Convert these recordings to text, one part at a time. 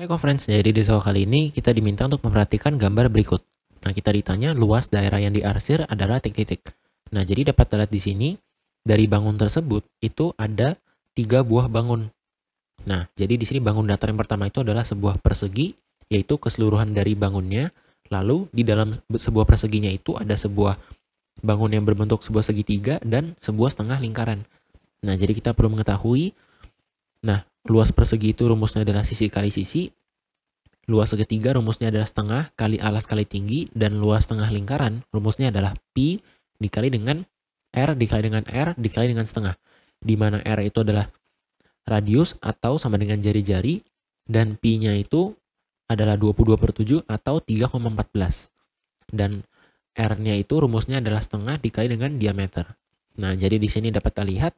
Hai hey, friends, jadi di soal kali ini kita diminta untuk memperhatikan gambar berikut. Nah, kita ditanya luas daerah yang diarsir adalah titik-titik. Nah, jadi dapat dilihat di sini, dari bangun tersebut itu ada tiga buah bangun. Nah, jadi di sini bangun datar yang pertama itu adalah sebuah persegi, yaitu keseluruhan dari bangunnya. Lalu, di dalam sebuah perseginya itu ada sebuah bangun yang berbentuk sebuah segitiga dan sebuah setengah lingkaran. Nah, jadi kita perlu mengetahui, nah, Luas persegi itu rumusnya adalah sisi kali sisi. Luas segitiga rumusnya adalah setengah kali alas kali tinggi. Dan luas setengah lingkaran rumusnya adalah pi dikali dengan r dikali dengan r dikali dengan setengah. Di mana r itu adalah radius atau sama dengan jari-jari. Dan pi-nya itu adalah 22 per 7 atau 3,14. Dan R-nya itu rumusnya adalah setengah dikali dengan diameter. Nah, jadi di sini dapat kita lihat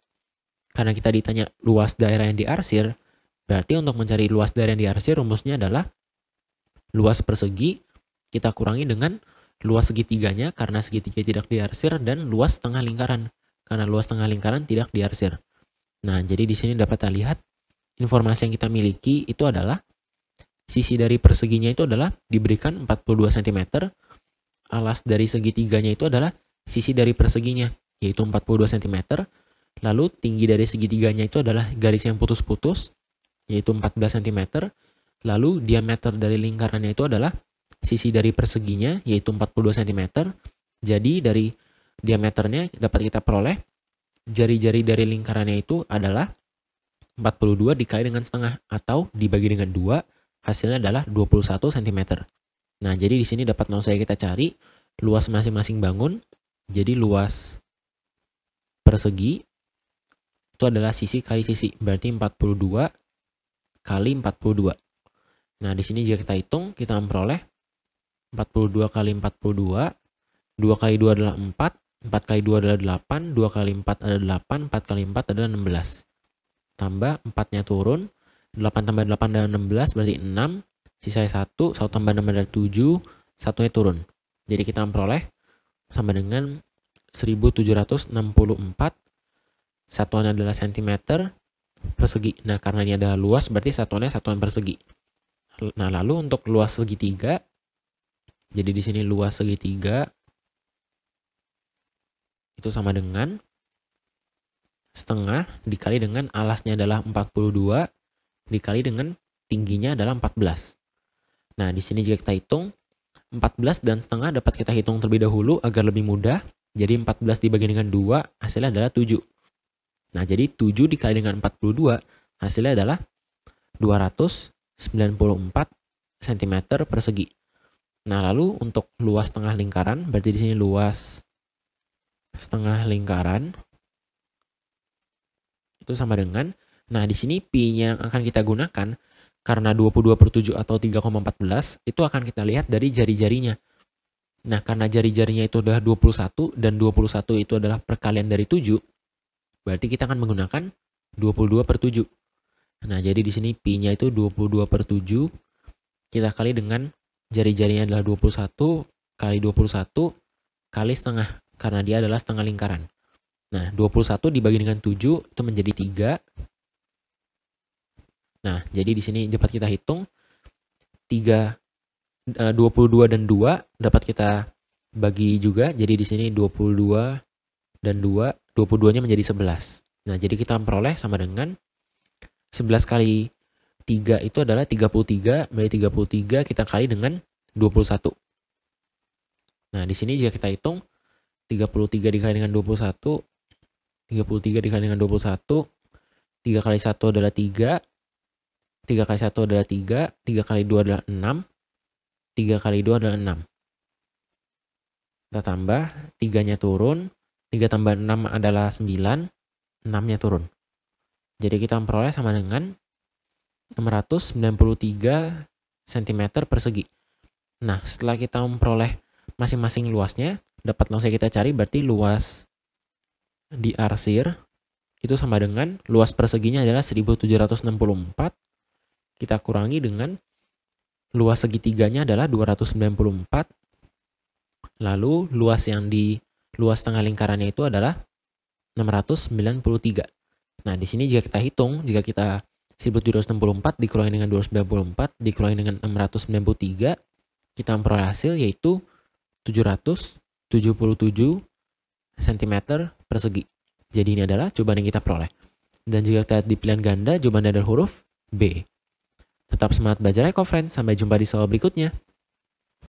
karena kita ditanya luas daerah yang diarsir, berarti untuk mencari luas daerah yang diarsir rumusnya adalah luas persegi kita kurangi dengan luas segitiganya karena segitiga tidak diarsir dan luas tengah lingkaran karena luas tengah lingkaran tidak diarsir. Nah, jadi di sini dapat kita lihat informasi yang kita miliki itu adalah sisi dari perseginya itu adalah diberikan 42 cm. Alas dari segitiganya itu adalah sisi dari perseginya yaitu 42 cm Lalu tinggi dari segitiganya itu adalah garis yang putus-putus, yaitu 14 cm. Lalu diameter dari lingkarannya itu adalah sisi dari perseginya, yaitu 42 cm. Jadi dari diameternya dapat kita peroleh jari-jari dari lingkarannya itu adalah 42 dikali dengan setengah atau dibagi dengan 2, hasilnya adalah 21 cm. Nah, jadi di sini dapat saya kita cari luas masing-masing bangun. Jadi luas persegi itu adalah sisi kali sisi, berarti 42 kali 42. Nah, di sini jika kita hitung, kita memperoleh 42 kali 42, 2 kali 2 adalah 4, 4 kali 2 adalah 8, 2 kali 4 adalah 8, 4 kali 4 adalah 16. Tambah 4-nya turun, 8 tambah 8 adalah 16, berarti 6, sisa 1, 1 tambah 6 adalah 7, 1-nya turun. Jadi kita memperoleh sama dengan 1764 satuan adalah sentimeter persegi. Nah, karena ini adalah luas, berarti satuannya satuan persegi. Nah, lalu untuk luas segitiga, jadi di sini luas segitiga itu sama dengan setengah dikali dengan alasnya adalah 42 dikali dengan tingginya adalah 14. Nah, di sini jika kita hitung 14 dan setengah dapat kita hitung terlebih dahulu agar lebih mudah. Jadi 14 dibagi dengan 2 hasilnya adalah 7. Nah, jadi 7 dikali dengan 42 hasilnya adalah 294 cm persegi. Nah, lalu untuk luas setengah lingkaran, berarti di sini luas setengah lingkaran itu sama dengan nah di sini pi yang akan kita gunakan karena 22 per 7 atau 3,14 itu akan kita lihat dari jari-jarinya. Nah, karena jari-jarinya itu adalah 21 dan 21 itu adalah perkalian dari 7, Berarti kita akan menggunakan 22 per 7. Nah, jadi di sini Pi-nya itu 22 per 7. Kita kali dengan jari-jarinya adalah 21 kali 21 kali setengah. Karena dia adalah setengah lingkaran. Nah, 21 dibagi dengan 7 itu menjadi 3. Nah, jadi di sini cepat kita hitung 3 22 eh, dan 2 dapat kita bagi juga. Jadi di sini 22 dan 2 22-nya menjadi 11. Nah, jadi kita memperoleh sama dengan 11 kali 3 itu adalah 33, dari 33 kita kali dengan 21. Nah, di sini jika kita hitung 33 dikali dengan 21, 33 dikali dengan 21, 3 kali 1 adalah 3, 3 kali 1 adalah 3, 3 kali 2 adalah 6, 3 kali 2 adalah 6. Kita tambah, 3-nya turun, 3 tambah 6 adalah 9, 6-nya turun. Jadi kita memperoleh sama dengan 693 cm persegi. Nah, setelah kita memperoleh masing-masing luasnya, dapat langsung kita cari berarti luas di arsir itu sama dengan luas perseginya adalah 1764. Kita kurangi dengan luas segitiganya adalah 294. Lalu luas yang di Luas tengah lingkarannya itu adalah 693. Nah, di sini jika kita hitung, jika kita 1764 dikurangi dengan 294 dikurangi dengan 693, kita memperoleh hasil yaitu 777 cm persegi. Jadi ini adalah cobaan yang kita peroleh. Dan jika kita di pilihan ganda, jawaban adalah huruf B. Tetap semangat belajar ya, Friends, sampai jumpa di soal berikutnya.